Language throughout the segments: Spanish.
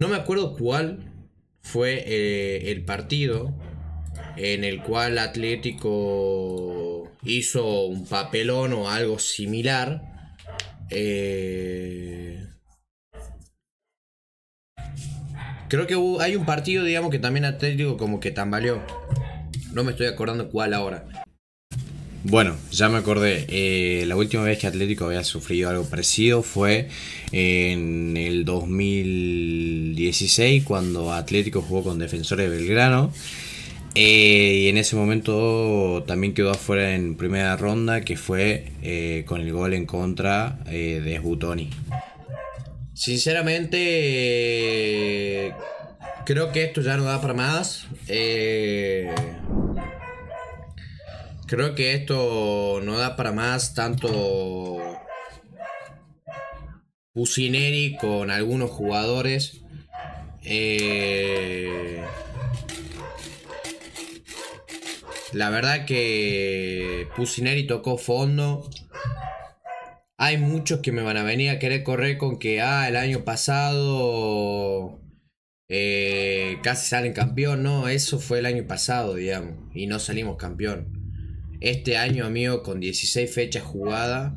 No me acuerdo cuál fue eh, el partido en el cual Atlético hizo un papelón o algo similar. Eh, creo que hay un partido, digamos, que también Atlético como que tambaleó. No me estoy acordando cuál ahora. Bueno, ya me acordé. Eh, la última vez que Atlético había sufrido algo parecido fue en el 2016, cuando Atlético jugó con Defensores de Belgrano. Eh, y en ese momento también quedó afuera en primera ronda, que fue eh, con el gol en contra de Butoni. Sinceramente, creo que esto ya no da para más. Creo que esto no da para más tanto Pusineri con algunos jugadores. Eh, la verdad que Pusineri tocó fondo. Hay muchos que me van a venir a querer correr con que, ah, el año pasado eh, casi salen campeón. No, eso fue el año pasado, digamos, y no salimos campeón. Este año, amigo, con 16 fechas jugadas,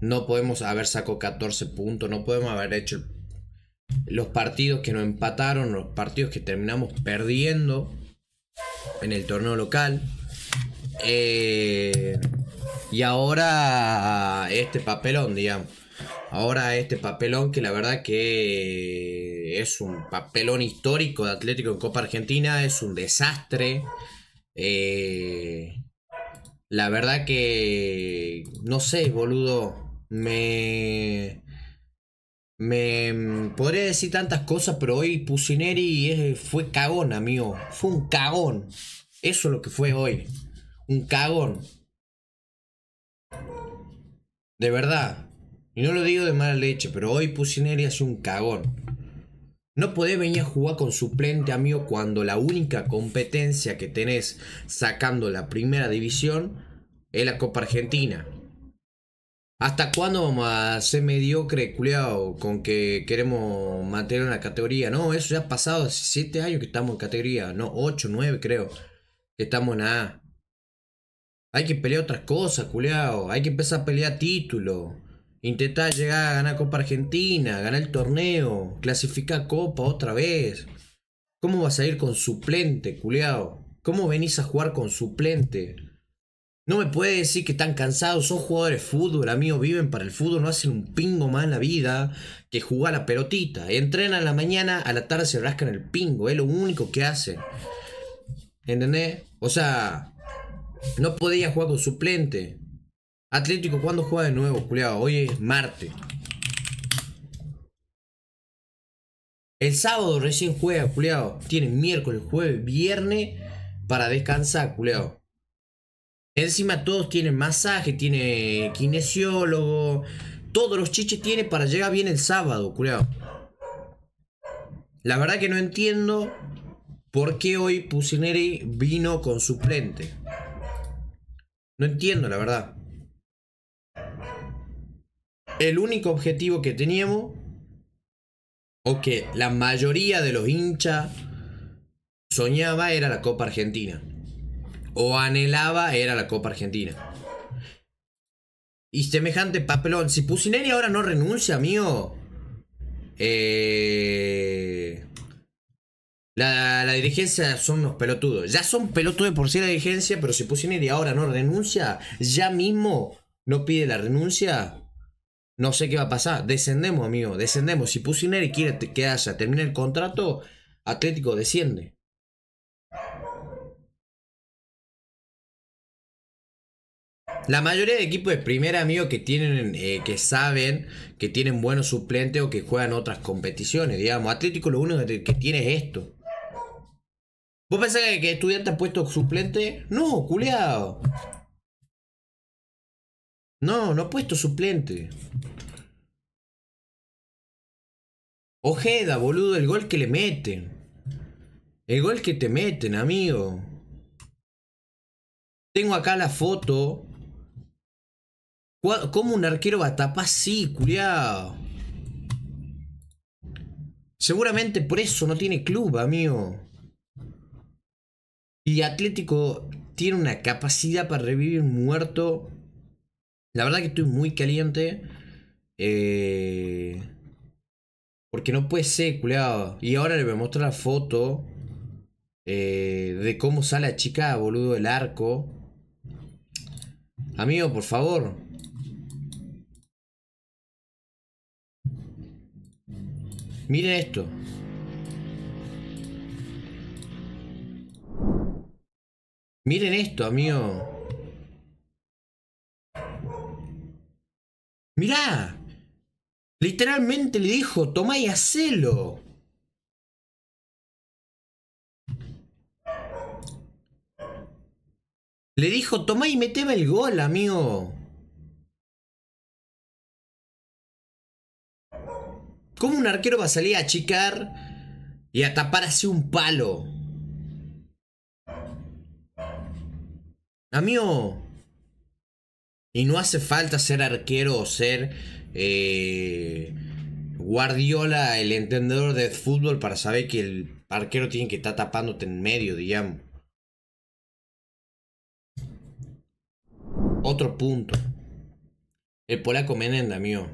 no podemos haber sacado 14 puntos, no podemos haber hecho los partidos que nos empataron, los partidos que terminamos perdiendo en el torneo local. Eh, y ahora este papelón, digamos. Ahora este papelón que la verdad que es un papelón histórico de Atlético en Copa Argentina, es un desastre. Eh, la verdad que. No sé, boludo. Me. Me mm, podría decir tantas cosas, pero hoy Pusineri fue cagón, amigo. Fue un cagón. Eso es lo que fue hoy. Un cagón. De verdad. Y no lo digo de mala leche, pero hoy Pusineri Es un cagón. No podés venir a jugar con suplente, amigo, cuando la única competencia que tenés sacando la primera división es la Copa Argentina. ¿Hasta cuándo vamos a ser mediocre, culiao, con que queremos mantener una categoría? No, eso ya ha pasado 17 años que estamos en categoría. No, 8, 9 creo. Que estamos en A. Hay que pelear otras cosas, culiao. Hay que empezar a pelear título. Intenta llegar a ganar Copa Argentina, ganar el torneo, clasificar Copa otra vez. ¿Cómo vas a ir con suplente, culiao? ¿Cómo venís a jugar con suplente? No me puedes decir que están cansados, son jugadores de fútbol, amigos, viven para el fútbol, no hacen un pingo más en la vida que jugar la pelotita. Entrenan la mañana, a la tarde se rascan el pingo, es lo único que hacen. ¿Entendés? O sea, no podía jugar con suplente. Atlético, ¿cuándo juega de nuevo, culiado? Hoy es martes. El sábado recién juega, culiado. Tiene miércoles, jueves, viernes para descansar, culiado. Encima todos tienen masaje, tiene kinesiólogo. Todos los chiches tiene para llegar bien el sábado, culiado. La verdad que no entiendo por qué hoy Pusineri vino con suplente. No entiendo, la verdad el único objetivo que teníamos, o que la mayoría de los hinchas soñaba, era la Copa Argentina. O anhelaba, era la Copa Argentina. Y semejante papelón. Si Pusineri ahora no renuncia, mío Eh, la, la, dirigencia son los pelotudos. Ya son pelotudos por sí la dirigencia, pero si Pusineri ahora no renuncia, ya mismo no pide la renuncia. No sé qué va a pasar. Descendemos, amigo. Descendemos. Si Pusineri quiere que haya termine el contrato, Atlético desciende. La mayoría de equipos de primera, amigo, que tienen, eh, que saben que tienen buenos suplentes o que juegan otras competiciones, digamos. Atlético lo único que tiene es esto. ¿Vos pensás que, que estudiante ha puesto suplente? No, culiado. No, no ha puesto suplente. Ojeda, boludo, el gol que le meten. El gol que te meten, amigo. Tengo acá la foto. ¿Cómo un arquero va a tapar así, culiado? Seguramente por eso no tiene club, amigo. Y Atlético tiene una capacidad para revivir muerto la verdad que estoy muy caliente. Eh, porque no puede ser, culeado. Y ahora le voy a mostrar la foto eh, de cómo sale la chica, boludo, El arco. Amigo, por favor. Miren esto. Miren esto, amigo. Mirá, literalmente le dijo, tomá y hacelo. Le dijo, tomá y mete el gol, amigo. ¿Cómo un arquero va a salir a achicar y a tapar así un palo? Amigo, y no hace falta ser arquero o ser eh, Guardiola, el entendedor de fútbol, para saber que el arquero tiene que estar tapándote en medio, digamos. Otro punto. El polaco Menenda, mío.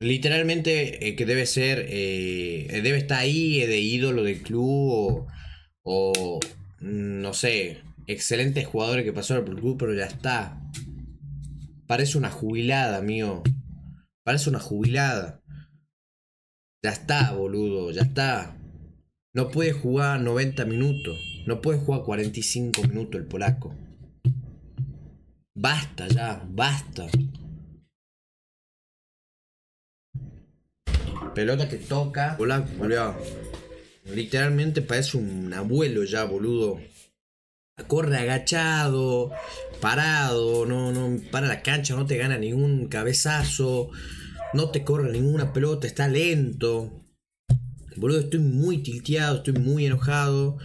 Literalmente eh, que debe ser, eh, debe estar ahí de ídolo del club o mm, no sé, excelente jugador que pasó por el club, pero ya está. Parece una jubilada, mío. Parece una jubilada. Ya está, boludo, ya está. No puede jugar 90 minutos. No puede jugar 45 minutos el polaco. Basta ya, basta. Pelota que toca. boludo. Literalmente parece un abuelo ya, boludo corre agachado, parado, no, no, para la cancha, no te gana ningún cabezazo, no te corre ninguna pelota, está lento. Boludo, estoy muy tilteado, estoy muy enojado.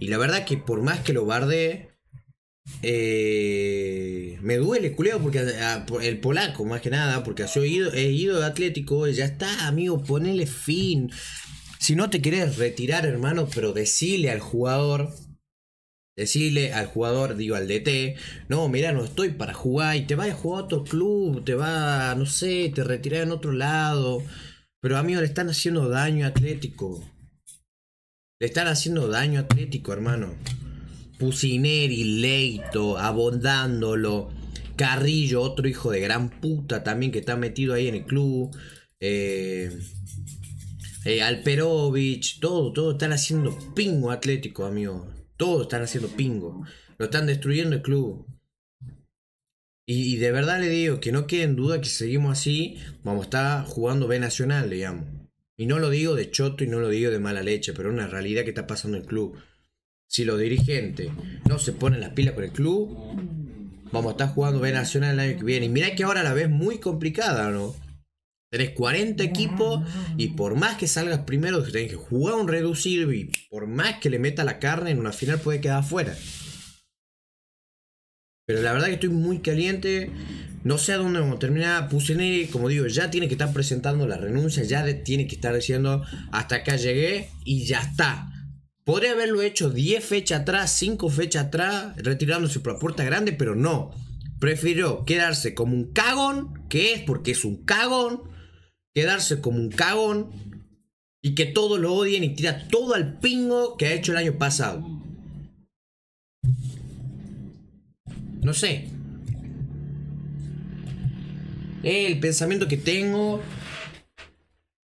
Y la verdad que por más que lo bardé, eh, me duele, culeo, porque el polaco, más que nada, porque ha sido ido, he ido de Atlético, ya está, amigo, ponele fin. Si no te querés retirar, hermano, pero decile al jugador Decirle al jugador, digo al DT, no, mira, no estoy para jugar y te va a jugar a otro club, te va, no sé, te retirar en otro lado. Pero amigo, le están haciendo daño Atlético. Le están haciendo daño Atlético, hermano. Pusineri, Leito, abondándolo. Carrillo, otro hijo de gran puta también que está metido ahí en el club. Eh, eh, al Perovich, todo, todo están haciendo pingo Atlético, amigo. Todos están haciendo pingo. Lo están destruyendo el club. Y, de verdad le digo que no quede en duda que si seguimos así, vamos a estar jugando B Nacional, digamos. Y no lo digo de choto y no lo digo de mala leche, pero es una realidad que está pasando en el club. Si los dirigentes no se ponen las pilas con el club, vamos a estar jugando B Nacional el año que viene. Y mirá que ahora la ves muy complicada, ¿no? Tenés 40 equipos y por más que salgas primero, tenés que jugar un reducir y por más que le meta la carne en una final puede quedar fuera. Pero la verdad que estoy muy caliente. No sé a dónde vamos a terminar. como digo, ya tiene que estar presentando la renuncia, ya tiene que estar diciendo hasta acá llegué y ya está. Podría haberlo hecho 10 fechas atrás, 5 fechas atrás, Retirándose por la puerta grande, pero no. Prefirió quedarse como un cagón, que es porque es un cagón, quedarse como un cagón y que todos lo odien y tira todo al pingo que ha hecho el año pasado. No sé. El pensamiento que tengo.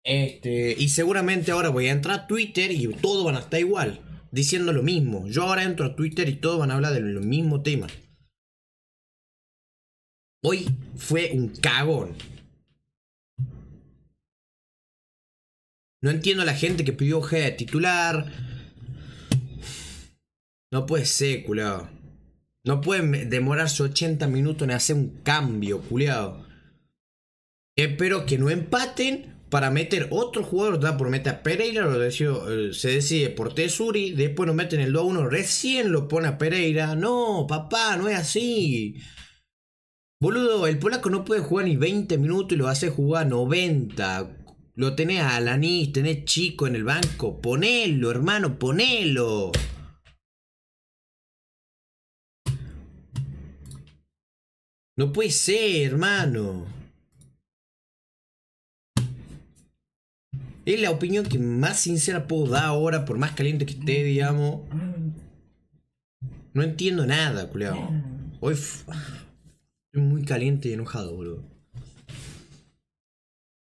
Este, y seguramente ahora voy a entrar a Twitter y todo van a estar igual, diciendo lo mismo. Yo ahora entro a Twitter y todos van a hablar de lo mismo tema. Hoy fue un cagón. No entiendo a la gente que pidió G de titular. No puede ser, culiado. No pueden demorarse 80 minutos en hacer un cambio, culiado. Espero que no empaten para meter otro jugador, da por meta Pereira, eh, se decide por Tesuri, después nos meten el 2 1, recién lo pone a Pereira. No, papá, no es así. Boludo, el polaco no puede jugar ni 20 minutos y lo hace jugar 90. Lo tenés a Alanis, tenés chico en el banco. Ponelo, hermano, ponelo. No puede ser, hermano. Es la opinión que más sincera puedo dar ahora, por más caliente que esté, digamos. No entiendo nada, culiao Hoy estoy muy caliente y enojado, boludo.